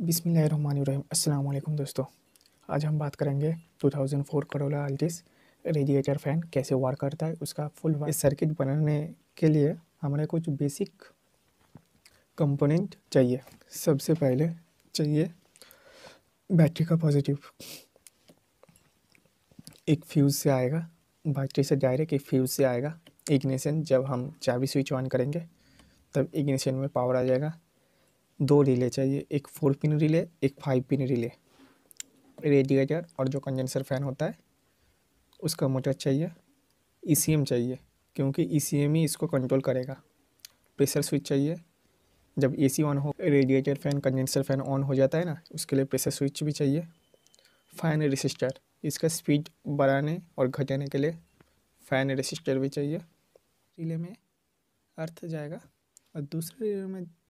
अस्सलाम वालेकुम दोस्तों आज हम बात करेंगे 2004 करोला अल्टिस रेडिएटर फ़ैन कैसे वार करता है उसका फुल सर्किट बनाने के लिए हमारे कुछ बेसिक कंपोनेंट चाहिए सबसे पहले चाहिए बैटरी का पॉजिटिव एक फ्यूज़ से आएगा बैटरी से डायरेक्ट एक फ्यूज़ से आएगा इग्निशन जब हम चाबी स्विच ऑन करेंगे तब इग्निशन में पावर आ जाएगा दो रिले चाहिए एक फोर पिन रिले एक फाइव पिन रिले रेडिएटर और जो कंजेंसर फ़ैन होता है उसका मोटर चाहिए ई e चाहिए क्योंकि ई e ही इसको कंट्रोल करेगा प्रेशर स्विच चाहिए जब ए सी ऑन हो radiator fan condenser fan on हो जाता है ना उसके लिए प्रेशर स्विच भी चाहिए फ़ैन रेसिस्टर इसका स्पीड बढ़ाने और घटाने के लिए फ़ैन रेसिस्टर भी चाहिए रिले में अर्थ जाएगा और दूसरे रिले में